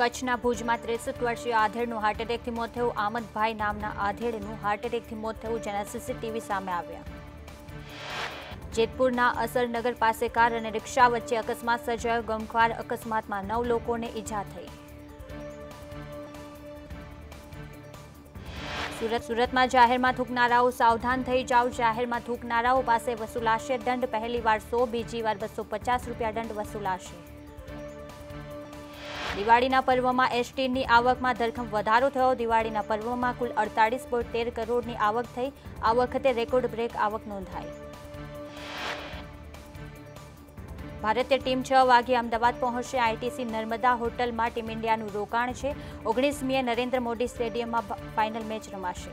કચ્છના ભુજમાં ત્રેસઠ વર્ષીય આધેડનું હાર્ટ એટેકથી મોત થયું આમદભાઈ નામના આધેડનું હાર્ટ મોત થયું જેના સીસીટીવી સામે આવ્યા જેતપુરના અસરનગર પાસે કાર અને રિક્ષા વચ્ચે અકસ્માત સર્જાયો ગમખ્વાર અકસ્માતમાં નવ લોકોને ઈજા થઈ સુરત સુરતમાં જાહેરમાં થૂકનારાઓ સાવધાન થઈ જાઓ જાહેરમાં થૂકનારાઓ પાસે વસૂલાશે દંડ પહેલી વાર સો બીજી વાર બસો પચાસ રૂપિયા દંડ વસૂલાશે દિવાળીના પર્વમાં એસટીની આવકમાં ધરખમ વધારો થયો દિવાળીના પર્વમાં કુલ અડતાલીસ પોઈન્ટ તેર કરોડની આવક થઈ આ વખતે રેકોર્ડ બ્રેક આવક નોંધાઈ ભારતીય ટીમ છ વાગે અમદાવાદ પહોંચશે આઈટીસી નર્મદા હોટલમાં ટીમ ઇન્ડિયાનું રોકાણ છે ઓગણીસ ઓગણીસમીએ નરેન્દ્ર મોદી સ્ટેડિયમમાં ફાઇનલ મેચ રમાશે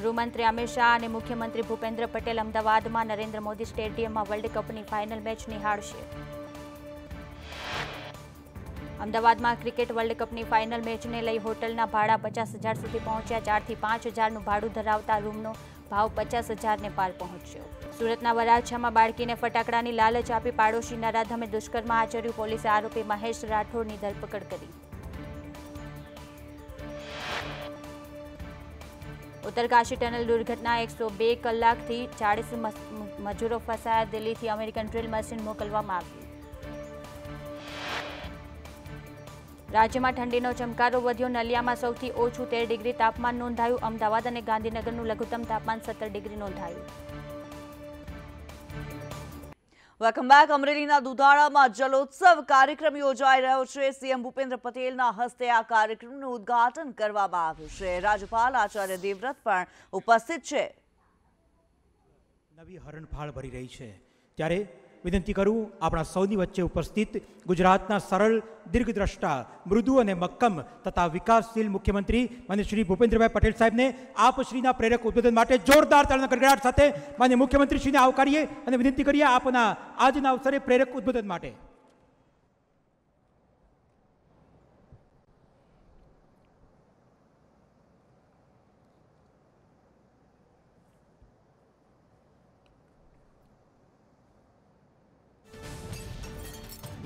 ગૃહમંત્રી અમિત શાહ અને મુખ્યમંત્રી ભૂપેન્દ્ર પટેલ અમદાવાદમાં નરેન્દ્ર મોદી સ્ટેડિયમમાં વર્લ્ડ કપની ફાઇનલ મેચ નિહાળશે અમદાવાદમાં ક્રિકેટ વર્લ્ડ કપની ફાઇનલ મેચને લઈ હોટલના ભાડા પચાસ હજાર સુધી પહોંચ્યા ચારથી પાંચ હજારનું ભાડું ધરાવતા રૂમનો ભાવ પચાસ હજારને પાર પહોંચ્યો સુરતના વરાછામાં બાળકીને ફટાકડાની લાલચ આપી પાડોશી રાધમે દુષ્કર્મ આચર્યું પોલીસે આરોપી મહેશ રાઠોડની ધરપકડ કરી ઉત્તરકાશી ટનલ દુર્ઘટના એકસો બે કલાકથી ચાળીસ મજૂરો ફસાયા દિલ્હીથી અમેરિકન ડ્રિલ મશીન મોકલવામાં આવ્યું રાજ્યમાં ઠંડીનો ચમકારો વધ્યો નલિયામાં સૌથી ઓછું તેર ડિગ્રી તાપમાન નોંધાયું અમદાવાદ અને ગાંધીનગરનું લઘુત્તમ તાપમાન સત્તર ડિગ્રી નોંધાયું વેલકમ બેક અમરેલીના દુધાળામાં જલોત્સવ કાર્યક્રમ યોજાઈ રહ્યો છે સીએમ ભૂપેન્દ્ર પટેલના હસ્તે આ કાર્યક્રમનું ઉદ્ઘાટન કરવામાં આવ્યું છે રાજ્યપાલ આચાર્ય દેવવ્રત પણ ઉપસ્થિત છે નવી હરણફાળ ભરી રહી છે ત્યારે વિનંતી કરું આપણા સૌની વચ્ચે ઉપસ્થિત ગુજરાતના સરળ દીર્ઘદ્રષ્ટા મૃદુ અને મક્કમ તથા વિકાસશીલ મુખ્યમંત્રી અને શ્રી ભૂપેન્દ્રભાઈ પટેલ સાહેબને આપ શ્રીના પ્રેરક ઉદ્બોધન માટે જોરદાર તાળના ગડગડાટ સાથે માન્ય મુખ્યમંત્રીશ્રીને આવકારીએ અને વિનંતી કરીએ આપના આજના અવસરે પ્રેરક ઉદ્બોધન માટે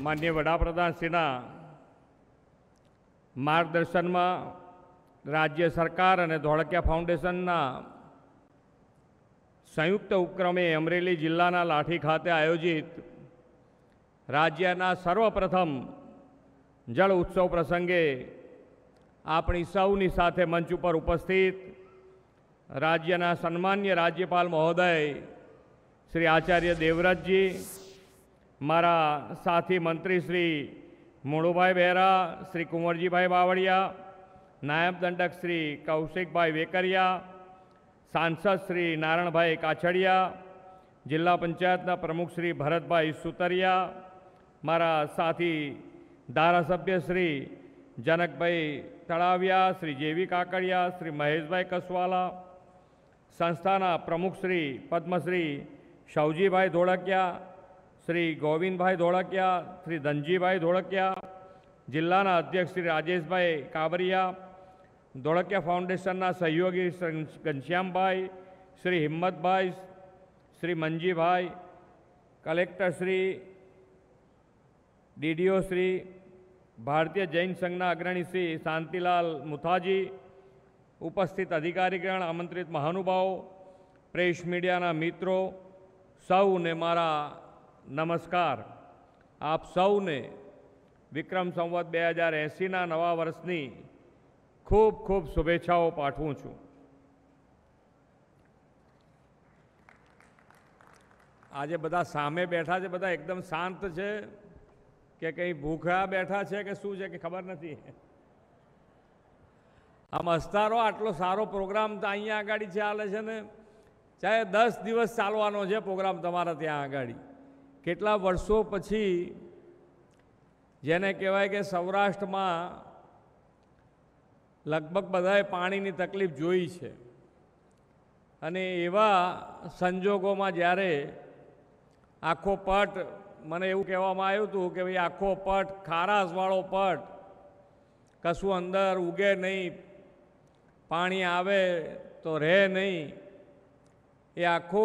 માન્ય વડાપ્રધાનશ્રીના માર્ગદર્શનમાં રાજ્ય સરકાર અને ધોળકિયા ફાઉન્ડેશનના સંયુક્ત ઉપક્રમે અમરેલી જિલ્લાના લાઠી ખાતે આયોજિત રાજ્યના સર્વપ્રથમ જળ ઉત્સવ પ્રસંગે આપણી સૌની સાથે મંચ ઉપર ઉપસ્થિત રાજ્યના સન્માન્ય રાજ્યપાલ મહોદય શ્રી આચાર્ય દેવરાજજી મારા સાથી મંત્રી શ્રી મુળુભાઈ બહેરા શ્રી કુંવરજીભાઈ બાવળિયા નાયબ દંડક શ્રી કૌશિકભાઈ વેકરિયા સાંસદ શ્રી નારણભાઈ કાછડિયા જિલ્લા પંચાયતના પ્રમુખ શ્રી ભરતભાઈ સુતરિયા મારા સાથી ધારાસભ્ય શ્રી જનકભાઈ તળાવિયા શ્રી જેવી કાકડિયા શ્રી મહેશભાઈ કસવાલા સંસ્થાના પ્રમુખ શ્રી પદ્મશ્રી શૌજીભાઈ ધોળકિયા શ્રી ગોવિંદભાઈ ધોળકિયા શ્રી ધનજીભાઈ ધોળકિયા જિલ્લાના અધ્યક્ષ શ્રી રાજેશભાઈ કાબરિયા ધોળકિયા ફાઉન્ડેશનના સહયોગી ઘનશ્યામભાઈ શ્રી હિંમતભાઈ શ્રી મંજીભાઈ કલેક્ટર શ્રી ડીડીઓ શ્રી ભારતીય જૈન સંઘના અગ્રણી શ્રી શાંતિલાલ મુથાજી ઉપસ્થિત અધિકારીગણ આમંત્રિત મહાનુભાવો પ્રેસ મીડિયાના મિત્રો સૌને મારા નમસ્કાર આપ સૌને વિક્રમ સંવત બે હજાર એંસીના નવા વર્ષની ખૂબ ખૂબ શુભેચ્છાઓ પાઠવું છું આજે બધા સામે બેઠા છે બધા એકદમ શાંત છે કે કંઈ ભૂખ્યા બેઠા છે કે શું છે કે ખબર નથી આમ અસ્તારો આટલો સારો પ્રોગ્રામ તો અહીંયા આગળ ચાલે છે ને ચાહે દસ દિવસ ચાલવાનો છે પ્રોગ્રામ તમારા ત્યાં આગાડી કેટલા વર્ષો પછી જેને કહેવાય કે સૌરાષ્ટ્રમાં લગભગ બધાએ પાણીની તકલીફ જોઈ છે અને એવા સંજોગોમાં જ્યારે આખો પટ મને એવું કહેવામાં આવ્યું હતું કે ભાઈ આખો પટ ખારાશવાળો પટ કશું અંદર ઉગે નહીં પાણી આવે તો રહે નહીં એ આખો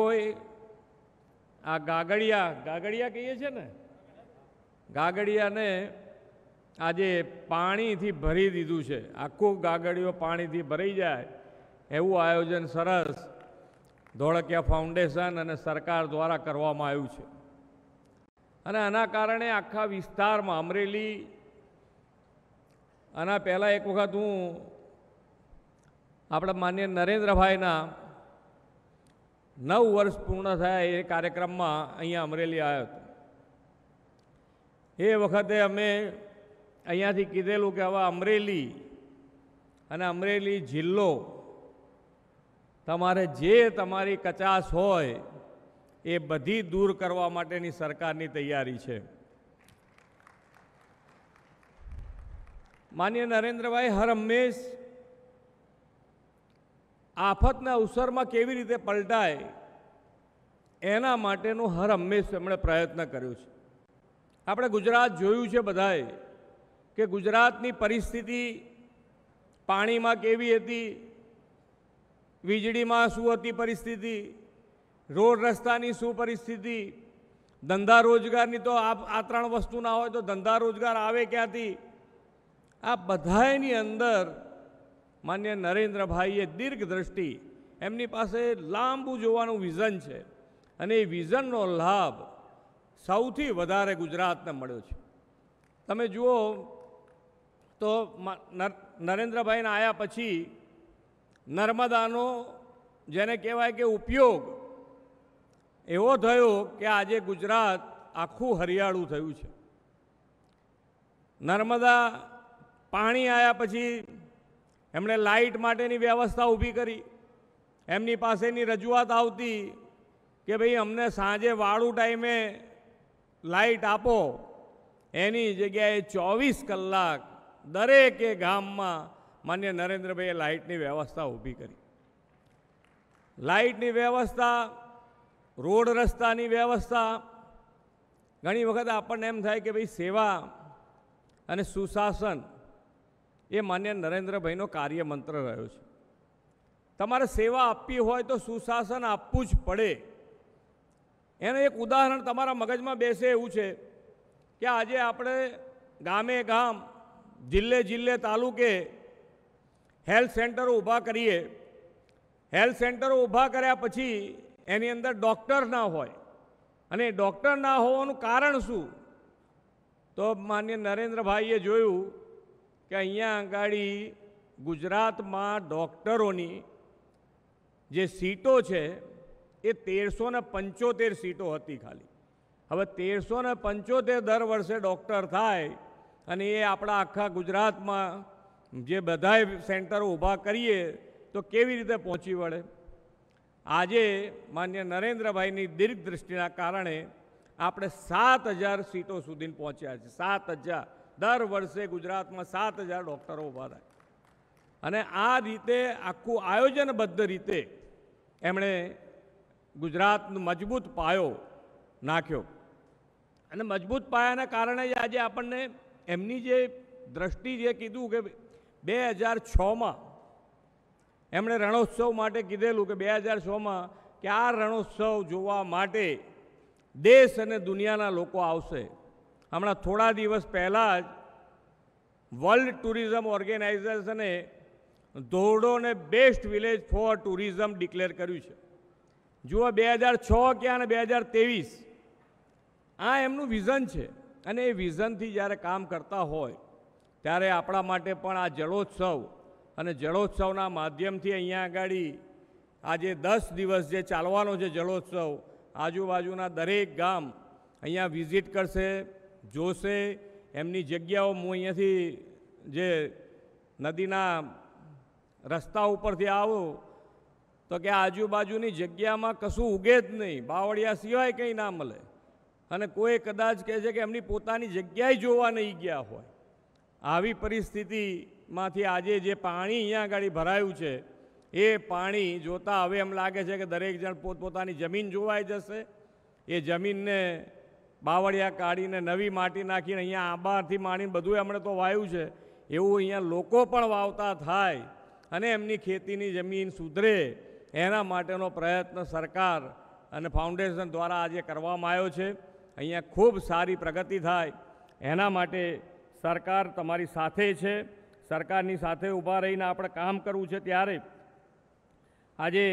આ ગાગડિયા ગાગડિયા કહીએ છીએ ને ગાગડિયાને આજે પાણીથી ભરી દીધું છે આખું ગાગડિયો પાણીથી ભરી જાય એવું આયોજન સરસ ધોળકિયા ફાઉન્ડેશન અને સરકાર દ્વારા કરવામાં આવ્યું છે અને આના કારણે આખા વિસ્તારમાં અમરેલી આના પહેલાં એક વખત હું આપણા માન્ય નરેન્દ્રભાઈના નવ વર્ષ પૂર્ણ થયા એ કાર્યક્રમમાં અહીંયા અમરેલી આવ્યો હતો એ વખતે અમે અહીંયાથી કીધેલું કે હવે અમરેલી અને અમરેલી જિલ્લો તમારે જે તમારી કચાસ હોય એ બધી દૂર કરવા માટેની સરકારની તૈયારી છે માન્ય નરેન્દ્રભાઈ હર હંમેશ આફતના અવસરમાં કેવી રીતે પલટાય એના માટેનો હર હંમેશ એમણે પ્રયત્ન કર્યો છે આપણે ગુજરાત જોયું છે બધાએ કે ગુજરાતની પરિસ્થિતિ પાણીમાં કેવી હતી વીજળીમાં શું હતી પરિસ્થિતિ રોડ રસ્તાની શું પરિસ્થિતિ ધંધા રોજગારની તો આ આ ત્રણ વસ્તુ ના હોય તો ધંધા રોજગાર આવે ક્યાંથી આ બધાની અંદર માન્ય નરેન્દ્રભાઈએ દીર્ઘ દ્રષ્ટિ એમની પાસે લાંબુ જોવાનું વિઝન છે અને એ વિઝનનો લાભ સૌથી વધારે ગુજરાતને મળ્યો છે તમે જુઓ તો નરેન્દ્રભાઈને આવ્યા પછી નર્મદાનો જેને કહેવાય કે ઉપયોગ એવો થયો કે આજે ગુજરાત આખું હરિયાળું થયું છે નર્મદા પાણી આવ્યા પછી એમણે લાઇટ માટેની વ્યવસ્થા ઊભી કરી એમની પાસેની રજૂઆત આવતી કે ભાઈ અમને સાંજે વાળું ટાઈમે લાઇટ આપો એની જગ્યાએ ચોવીસ કલાક દરેકે ગામમાં માન્ય નરેન્દ્રભાઈએ લાઇટની વ્યવસ્થા ઊભી કરી લાઇટની વ્યવસ્થા રોડ રસ્તાની વ્યવસ્થા ઘણી વખત આપણને એમ થાય કે ભાઈ સેવા અને સુશાસન એ માન્ય નરેન્દ્રભાઈનો કાર્યમંત્ર રહ્યો છે તમારે સેવા આપવી હોય તો સુશાસન આપવું જ પડે એનું એક ઉદાહરણ તમારા મગજમાં બેસે એવું છે કે આજે આપણે ગામે ગામ જિલ્લે જિલ્લે તાલુકે હેલ્થ સેન્ટરો ઊભા કરીએ હેલ્થ સેન્ટરો ઊભા કર્યા પછી એની અંદર ડૉક્ટર ના હોય અને ડૉક્ટર ના હોવાનું કારણ શું તો માન્ય નરેન્દ્રભાઈએ જોયું કે અહીંયા આગાડી ગુજરાતમાં ડૉક્ટરોની જે સીટો છે એ તેરસો ને પંચોતેર સીટો હતી ખાલી હવે તેરસો ને પંચોતેર દર વર્ષે ડૉક્ટર થાય અને એ આપણા આખા ગુજરાતમાં જે બધાય સેન્ટરો ઊભા કરીએ તો કેવી રીતે પહોંચી વળે આજે માન્ય નરેન્દ્રભાઈની દીર્ઘ દૃષ્ટિના કારણે આપણે સાત હજાર સીટો સુધી પહોંચ્યા છે સાત હજાર દર વર્ષે ગુજરાતમાં સાત હજાર ડૉક્ટરો ઊભા થાય અને આ રીતે આખું આયોજનબદ્ધ રીતે એમણે ગુજરાતનો મજબૂત પાયો નાખ્યો અને મજબૂત પાયાના કારણે જ આજે આપણને એમની જે દ્રષ્ટિ જે કીધું કે બે હજાર છમાં એમણે રણોત્સવ માટે કીધેલું કે બે હજાર છમાં કે આ રણોત્સવ જોવા માટે દેશ અને દુનિયાના લોકો આવશે હમણાં થોડા દિવસ પહેલાં જ વર્લ્ડ ટુરિઝમ ઓર્ગેનાઇઝેશને ધોરડોને best village for tourism declare કર્યું છે જુઓ બે હજાર છ કે અને બે હજાર ત્રેવીસ આ એમનું વિઝન છે અને એ વિઝનથી જ્યારે કામ કરતા હોય ત્યારે આપણા માટે પણ આ જળોત્સવ અને જળોત્સવના માધ્યમથી અહીંયા આગળ આજે દસ દિવસ જે ચાલવાનો છે જળોત્સવ આજુબાજુના દરેક ગામ અહીંયા વિઝિટ કરશે જોશે એમની જગ્યાઓ હું અહીંયાથી જે નદીના રસ્તા ઉપરથી આવું તો કે આજુબાજુની જગ્યામાં કશું ઉગે જ નહીં બાવળિયા સિવાય કંઈ ના મળે અને કોઈ કદાચ કહે છે કે એમની પોતાની જગ્યાએ જોવા નહીં ગયા હોય આવી પરિસ્થિતિમાંથી આજે જે પાણી અહીંયા આગળ ભરાયું છે એ પાણી જોતાં હવે એમ લાગે છે કે દરેક જણ પોતપોતાની જમીન જોવાઈ જશે એ જમીનને બાવળિયા કાઢીને નવી માટી નાખીને અહીંયા આંબાથી માણીને બધું એમણે તો વાયું છે એવું અહીંયા લોકો પણ વાવતા થાય અને એમની ખેતીની જમીન સુધરે એના માટેનો પ્રયત્ન સરકાર અને ફાઉન્ડેશન દ્વારા આજે કરવામાં આવ્યો છે અહીંયા ખૂબ સારી પ્રગતિ થાય એના માટે સરકાર તમારી સાથે છે સરકારની સાથે ઊભા રહીને આપણે કામ કરવું છે ત્યારે આજે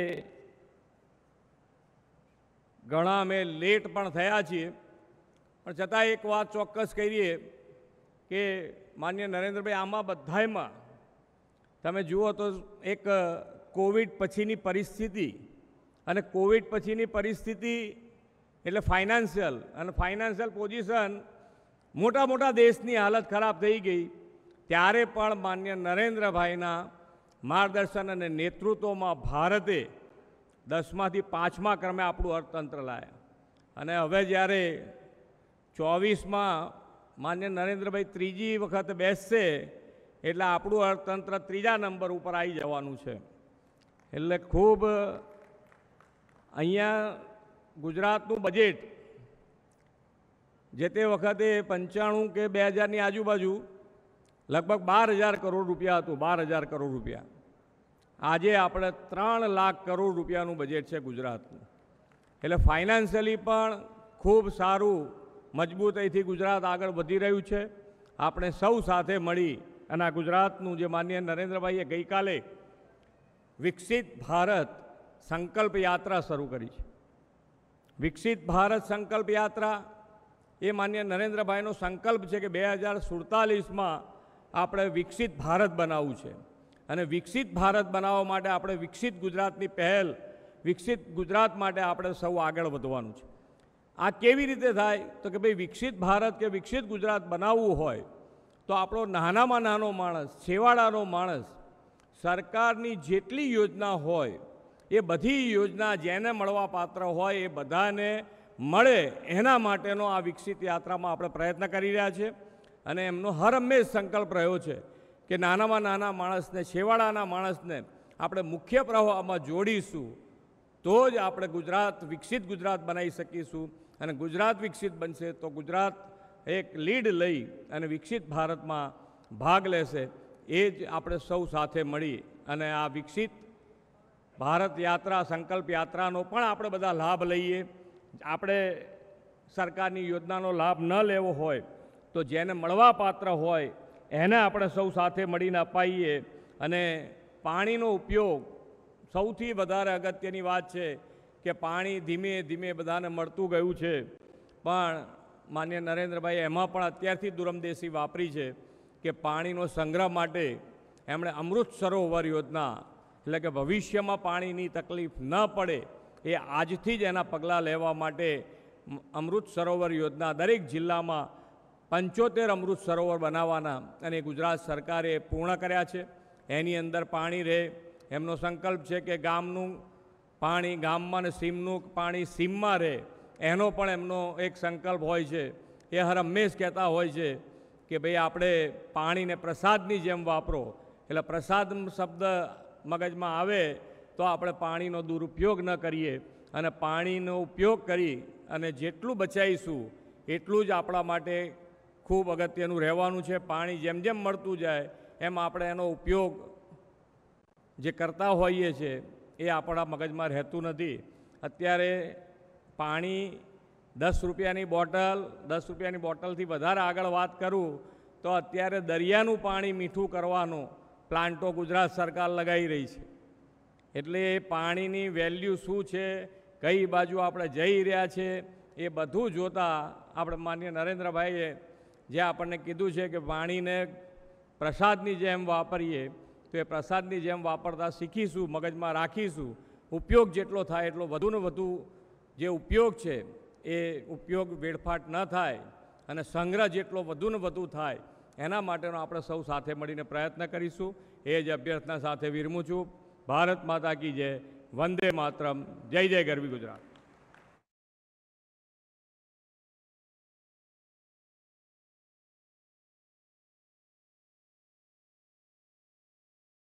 ઘણા અમે લેટ પણ થયા છીએ પણ છતાં એક વાત ચોક્કસ કરીએ કે માન્ય નરેન્દ્રભાઈ આમાં બધાયમાં તમે જુઓ તો એક કોવિડ પછીની પરિસ્થિતિ અને કોવિડ પછીની પરિસ્થિતિ એટલે ફાઇનાન્શિયલ અને ફાઇનાન્શિયલ પોઝિશન મોટા મોટા દેશની હાલત ખરાબ થઈ ગઈ ત્યારે પણ માન્ય નરેન્દ્રભાઈના માર્ગદર્શન અને નેતૃત્વમાં ભારતે દસમાંથી પાંચમા ક્રમે આપણું અર્થતંત્ર લાયા અને હવે જ્યારે ચોવીસમાં માન્ય નરેન્દ્રભાઈ ત્રીજી વખત બેસશે એટલે આપણું અર્થતંત્ર ત્રીજા નંબર ઉપર આવી જવાનું છે એટલે ખૂબ અહીંયા ગુજરાતનું બજેટ જે તે વખતે પંચાણું કે બે હજારની આજુબાજુ લગભગ બાર હજાર કરોડ રૂપિયા હતું બાર હજાર કરોડ રૂપિયા આજે આપણે ત્રણ લાખ કરોડ રૂપિયાનું બજેટ છે ગુજરાતનું એટલે ફાઇનાન્શિયલી પણ ખૂબ સારું મજબૂતાઈથી ગુજરાત આગળ વધી રહ્યું છે આપણે સૌ સાથે મળી અને આ ગુજરાતનું જે માન્ય નરેન્દ્રભાઈએ ગઈકાલે વિકસિત ભારત સંકલ્પ યાત્રા શરૂ કરી છે વિકસિત ભારત સંકલ્પ યાત્રા એ માન્ય નરેન્દ્રભાઈનો સંકલ્પ છે કે બે હજાર સુડતાલીસમાં આપણે વિકસિત ભારત બનાવવું છે અને વિકસિત ભારત બનાવવા માટે આપણે વિકસિત ગુજરાતની પહેલ વિકસિત ગુજરાત માટે આપણે સૌ આગળ વધવાનું છે આ કેવી રીતે થાય તો કે ભાઈ વિકસિત ભારત કે વિકસિત ગુજરાત બનાવવું હોય તો આપણો નાનામાં નાનો માણસ છેવાડાનો માણસ સરકારની જેટલી યોજના હોય એ બધી યોજના જેને મળવા પાત્ર હોય એ બધાને મળે એના માટેનો આ વિકસિત યાત્રામાં આપણે પ્રયત્ન કરી રહ્યા છે અને એમનો હર હંમેશ સંકલ્પ રહ્યો છે કે નાનામાં નાના માણસને છેવાડાના માણસને આપણે મુખ્ય પ્રવાહમાં જોડીશું તો જ આપણે ગુજરાત વિકસિત ગુજરાત બનાવી શકીશું અને ગુજરાત વિકસિત બનશે તો ગુજરાત એક લીડ લઈ અને વિકસિત ભારતમાં ભાગ લેશે એ જ આપણે સૌ સાથે મળી અને આ વિકસિત ભારત યાત્રા સંકલ્પ યાત્રાનો પણ આપણે બધા લાભ લઈએ આપણે સરકારની યોજનાનો લાભ ન લેવો હોય તો જેને મળવા પાત્ર હોય એને આપણે સૌ સાથે મળીને અપાઈએ અને પાણીનો ઉપયોગ સૌથી વધારે અગત્યની વાત છે કે પાણી ધીમે ધીમે બધાને મળતું ગયું છે પણ માન્ય નરેન્દ્રભાઈ એમાં પણ અત્યારથી દુરમદેશી વાપરી છે કે પાણીનો સંગ્રહ માટે એમણે અમૃત સરોવર યોજના એટલે કે ભવિષ્યમાં પાણીની તકલીફ ન પડે એ આજથી જ એના પગલાં લેવા માટે અમૃત સરોવર યોજના દરેક જિલ્લામાં પંચોતેર અમૃત સરોવર બનાવવાના અને ગુજરાત સરકારે પૂર્ણ કર્યા છે એની અંદર પાણી રહે એમનો સંકલ્પ છે કે ગામનું પાણી ગામમાં ને સીમનું પાણી સીમમાં રહે એનો પણ એમનો એક સંકલ્પ હોય છે એ હર હંમેશ કહેતા હોય છે કે ભાઈ આપણે પાણીને પ્રસાદની જેમ વાપરો એટલે પ્રસાદ શબ્દ મગજમાં આવે તો આપણે પાણીનો દુરુપયોગ ન કરીએ અને પાણીનો ઉપયોગ કરી અને જેટલું બચાવીશું એટલું જ આપણા માટે ખૂબ અગત્યનું રહેવાનું છે પાણી જેમ જેમ મળતું જાય એમ આપણે એનો ઉપયોગ જે કરતા હોઈએ છીએ એ આપણા મગજમાં રહેતું નથી અત્યારે પાણી દસ રૂપિયાની બોટલ દસ રૂપિયાની બોટલથી વધારે આગળ વાત કરું તો અત્યારે દરિયાનું પાણી મીઠું કરવાનું પ્લાન્ટો ગુજરાત સરકાર લગાવી રહી છે એટલે એ પાણીની વેલ્યુ શું છે કઈ બાજુ આપણે જઈ રહ્યા છે એ બધું જોતાં આપણે માન્ય નરેન્દ્રભાઈએ જે આપણને કીધું છે કે પાણીને પ્રસાદની જેમ વાપરીએ તો એ પ્રસાદની જેમ વાપરતા શીખીશું મગજમાં રાખીશું ઉપયોગ જેટલો થાય એટલો વધુને વધુ જે ઉપયોગ છે એ ઉપયોગ વેડફાટ ન થાય અને સંગ્રહ જેટલો વધુને વધુ થાય એના માટેનો આપણે સૌ સાથે મળીને પ્રયત્ન કરીશું એ જ અભ્યર્થના સાથે વિરમું છું ભારત માતા કી જય વંદે માતરમ જય જય ગરવી ગુજરાત